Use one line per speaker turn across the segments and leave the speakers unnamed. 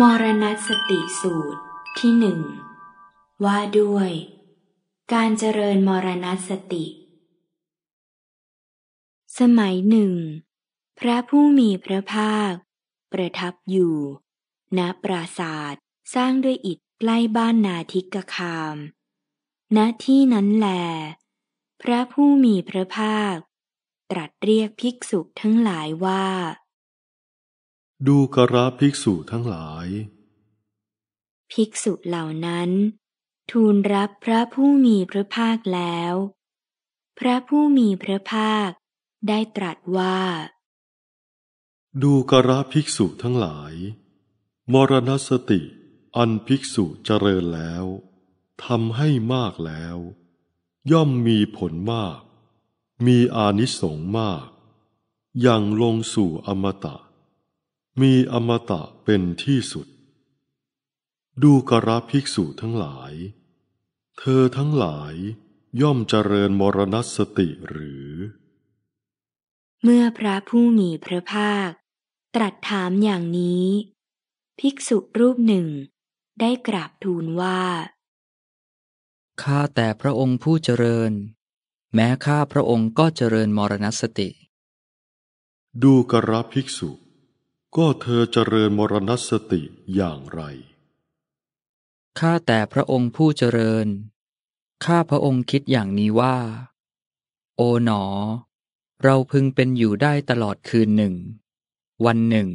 มรณสติสูตรที่หนึ่งว่าด้วย การเจริญมรณสติ สมัยหนึ่งพระผู้มีพระภาค ประทับอยู่ ณปราศาสตร์สร้างด้วยอิฐใกล้บ้านนาทิกคาม ณที่นั้นแล พระผู้มีพระภาค ตรัสเรียกภิกษุทั้งหลายว่า
ดูกระภิกษุทั้งหลาย
ภิกษุเหล่านั้น ทูลรับพระผู้มีพระภาคแล้ว พระผู้มีพระภาคได้ตรัสว่า
ดูกระภิกษุทั้งหลาย มรณสติอันภิกษุเจริญแล้วทำให้มากแล้ว ย่อมมีผลมาก มีอานิสงส์มาก ยังลงสู่อมตะมีอมตะเป็นที่สุด ดูกราภิกษุทั้งหลาย เธอทั้งหลายย่อมเจริญมรณสติหรือ
เมื่อพระผู้มีพระภาค ตรัสถามอย่างนี้ ภิกษุรูปหนึ่งได้กราบทูลว่า ข้า
แต่พระองค์ผู้เจริญ แม้ข้าพระองค์ก็เจริญมรณสติ ดูกราภิกษุก็เธอเจริญมรณสติอย่างไร ข้าแต่พระองค์ผู้เจริญ ข้าพระองค์คิดอย่างนี้ว่า โอ๋หนอ เราพึงเป็นอยู่ได้ตลอดคืนหนึ่ง วันหนึ่ง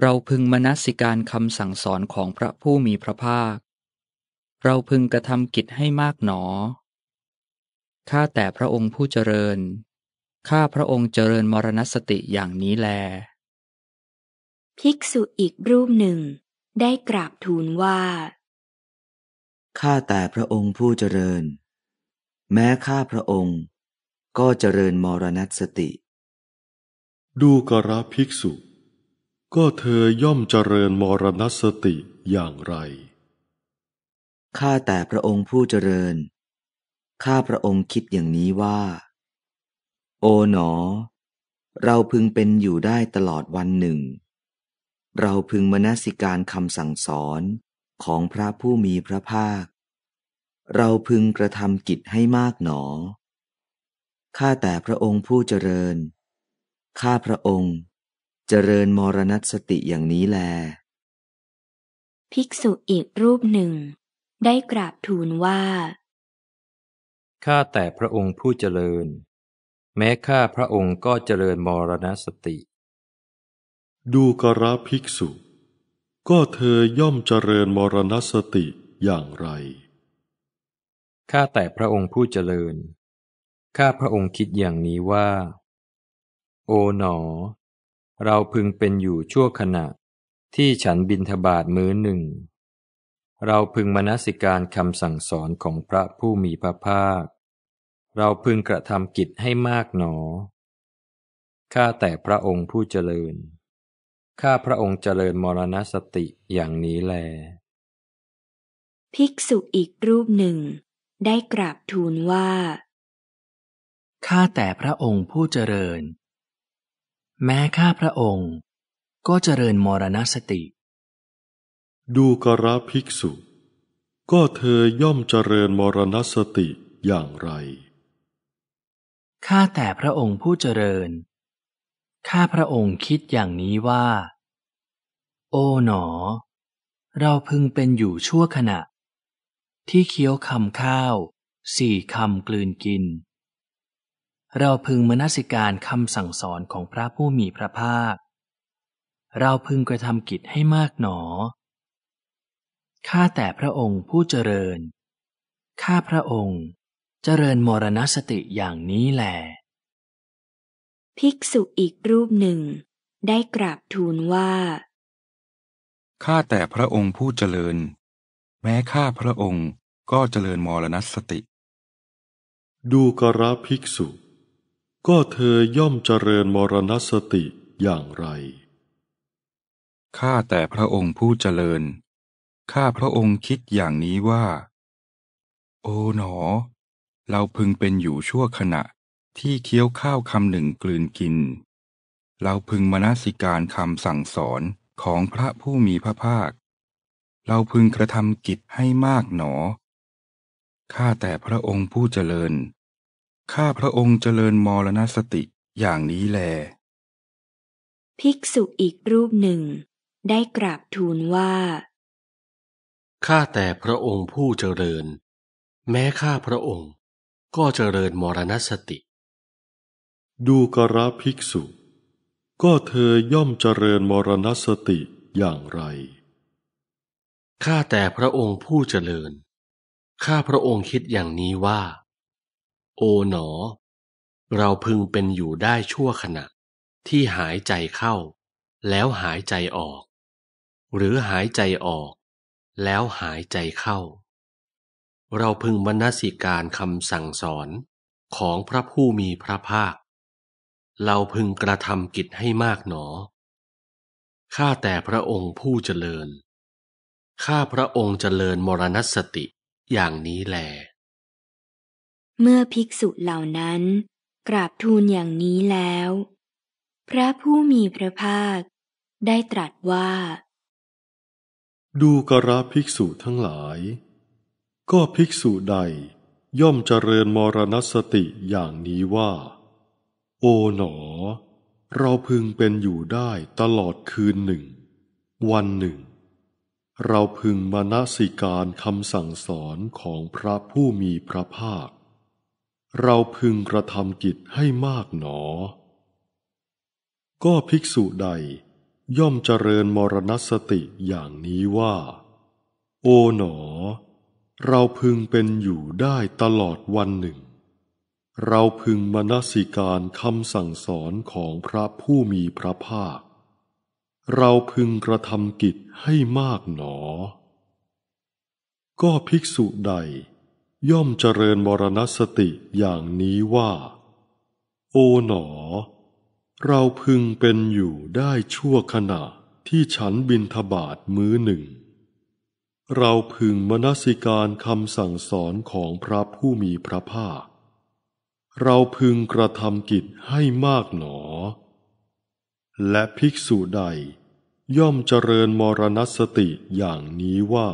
เราพึงมนสิการคำสั่งสอนของพระผู้มีพระภาค เราพึงกระทำกิจให้มากหนอ ข้าแต่พระองค์ผู้เจริญ ข้าพระองค์เจริญมรณสติอย่างนี้แล
ภิกษุอีกรูปหนึ่งได้กราบทูลว่า
ข้าแต่พระองค์ผู้เจริญ แม้ข้าพระองค์ก็เจริญมรณสติ ดูกระภิกษุ ก็เธอย่อมเจริญมรณสติอย่างไร ข้าแต่พระองค์ผู้เจริญ ข้าพระองค์คิดอย่างนี้ว่า โอ๋หนอเราพึงเป็นอยู่ได้ตลอดวันหนึ่งเราพึงมนสิการคำสั่งสอนของพระผู้มีพระภาค เราพึงกระทำกิจให้มากหนอ ข้าแต่พระองค์ผู้เจริญ ข้าพระองค์เจริญมรณสติอย่างนี้แล
ภิกษุอีกรูปหนึ่งได้กราบทูลว่า
ข้าแต่พระองค์ผู้เจริญ แม้ข้าพระองค์ก็เจริญมรณสติดูกระภิกษุ ก็เธอย่อมเจริญมรณสติอย่างไร ข้าแต่พระองค์ผู้เจริญ ข้าพระองค์คิดอย่างนี้ว่า โอ๋หนอ เราพึงเป็นอยู่ชั่วขณะที่ฉันบินทบาทมื้อหนึ่ง เราพึงมนสิการคำสั่งสอนของพระผู้มีพระภาค เราพึงกระทำกิจให้มากหนอข้าแต่พระองค์ผู้เจริญข้าพระองค์เจริญมรณส
ติอย่างนี้แล ภิกษุอีกรูปหนึ่งได้กราบทูลว่า ข้าแต่พระองค์ผู้เจริญ แม้ข้าพระองค์ก็เจริญมรณสติ
ดูกระภิกษุ ก็เธอย่อมเจริญมรณสติอย่างไร
ข้าแต่พระองค์ผู้เจริญข้าพระองค์คิดอย่างนี้ว่า โอ๋หนอ เราพึงเป็นอยู่ชั่วขณะ ที่เคี้ยวคำข้าวสี่คำกลืนกิน เราพึงมนสิการคำสั่งสอนของพระผู้มีพระภาค เราพึงกระทำกิจให้มากหนอข้าแต่พระองค์ผู้เจริญ ข้าพระองค์เจริญมรณสติอย่างนี้แหละภิกษุอีกรูปหนึ่งได้กราบทูลว่า
ข้าแต่พระองค์ผู้เจริญ แม้ข้าพระองค์ก็เจริญมรณสติ ดูกระภิกษุ ก็เธอย่อมเจริญมรณสติอย่างไร ข้าแต่พระองค์ผู้เจริญ ข้าพระองค์คิดอย่างนี้ว่า โอ๋หนอ เราพึงเป็นอยู่ชั่วขณะที่เคี้ยวข้าวคำหนึ่งกลืนกิน เราพึงมนสิการคำสั่งสอนของพระผู้มีพระภาค เราพึงกระทำกิจให้มากหนอ ข้าแต่พระองค์ผู้เจริญ ข้าพระองค์เจริญมรณสติอย่างนี้แล
ภิกษุอีกรูปหนึ่งได้กราบทูลว่า
ข้าแต่พระองค์ผู้เจริญ แม้ข้าพระองค์ก็เจริญมรณสติดูกระภิกษุ ก็เธอย่อมเจริญมรณสติอย่างไร ข้าแต่พระองค์ผู้เจริญ ข้าพระองค์คิดอย่างนี้ว่า โอ๋หนอ เราพึงเป็นอยู่ได้ชั่วขณะที่หายใจเข้า แล้วหายใจออก หรือหายใจออกแล้วหายใจเข้า เราพึงบรรณสิการคำสั่งสอนของพระผู้มีพระภาคเราพึงกระทำกิจให้มากหนอข้าแต่พระองค์ผู้เจริญ ข้าพระองค์เจริญมรณสติอย่างนี้แล
เมื่อภิกษุเหล่านั้น กราบทูลอย่างนี้แล้ว พระผู้มีพระภาคได้ตรัสว่า
ดูกระภิกษุทั้งหลาย ก็ภิกษุใดย่อมเจริญมรณสติอย่างนี้ว่าโอ๋หนอ เราพึงเป็นอยู่ได้ตลอดคืนหนึ่ง วันหนึ่ง เราพึงมานาสิการคำสั่งสอนของพระผู้มีพระภาค เราพึงกระทำกิจให้มากหนอ ก็ภิกษุใดย่อมเจริญมรณสติอย่างนี้ว่าโอ๋หนอ เราพึงเป็นอยู่ได้ตลอดวันหนึ่งเราพึงมนสิการคำสั่งสอนของพระผู้มีพระภาค เราพึงกระทำกิจให้มากหนอ ก็ภิกษุใดย่อมเจริญมรณสติอย่างนี้ว่า โอหนอเราพึงเป็นอยู่ได้ชั่วขณะที่ฉันบินทบาทมื้อหนึ่ง เราพึงมนสิการคำสั่งสอนของพระผู้มีพระภาคเราพึงกระทำกิจให้มากหนอ และภิกษุใด ย่อมเจริญมรณสติอย่างนี้ว่า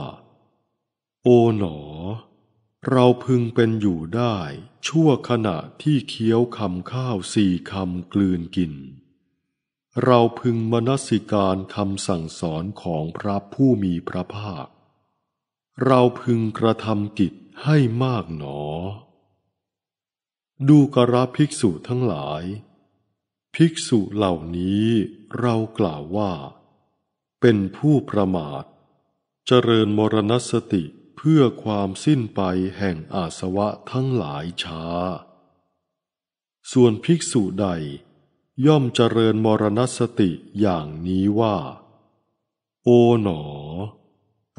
โอหนอ เราพึงเป็นอยู่ได้ชั่วขณะที่เคี้ยวคำข้าวสี่คำกลืนกิน เราพึงมนสิการคำสั่งสอนของพระผู้มีพระภาค เราพึงกระทำกิจให้มากหนอดูกราภิกษุทั้งหลาย ภิกษุเหล่านี้เรากล่าวว่า เป็นผู้ประมาท เจริญมรณสติเพื่อความสิ้นไปแห่งอาสวะทั้งหลายช้า ส่วนภิกษุใด ย่อมเจริญมรณสติอย่างนี้ว่า โอ๋หนอ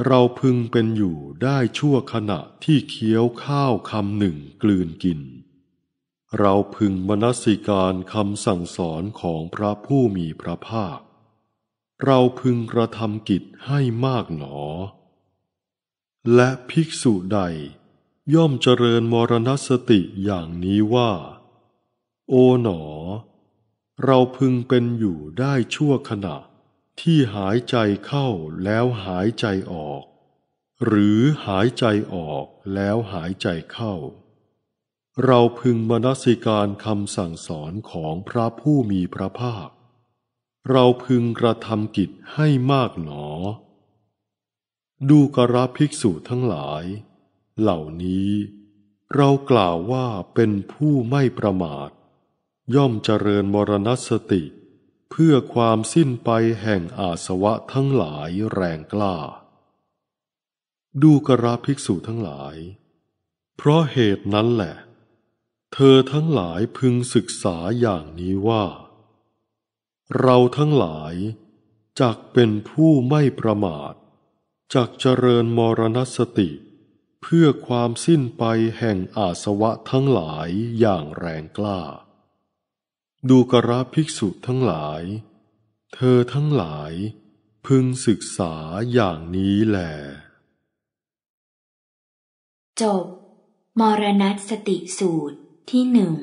เราพึงเป็นอยู่ได้ชั่วขณะที่เคี้ยวข้าวคำหนึ่งกลืนกินเราพึงมนสิการคำสั่งสอนของพระผู้มีพระภาค เราพึงกระทำกิจให้มากหนอ และภิกษุใดย่อมเจริญมรณสติอย่างนี้ว่า โอหนอเราพึงเป็นอยู่ได้ชั่วขณะ ที่หายใจเข้าแล้วหายใจออก หรือหายใจออกแล้วหายใจเข้าเราพึงมนสิการคำสั่งสอนของพระผู้มีพระภาค เราพึงกระทำกิจให้มากหนอ ดูกระภิกษุทั้งหลาย เหล่านี้ เรากล่าวว่าเป็นผู้ไม่ประมาท ย่อมเจริญมรณสติ เพื่อความสิ้นไปแห่งอาสวะทั้งหลายแรงกล้า ดูกระภิกษุทั้งหลาย เพราะเหตุนั้นแหละเธอทั้งหลายพึงศึกษาอย่างนี้ว่า เราทั้งหลายจักเป็นผู้ไม่ประมาทจักเจริญมรณสติ เพื่อความสิ้นไปแห่งอาสวะทั้งหลายอย่างแรงกล้า ดูกระภิกษุทั้งหลาย เธอทั้งหลายพึงศึกษาอย่างนี้แหละ
จบ มรณสติสูตรที่หนึ่ง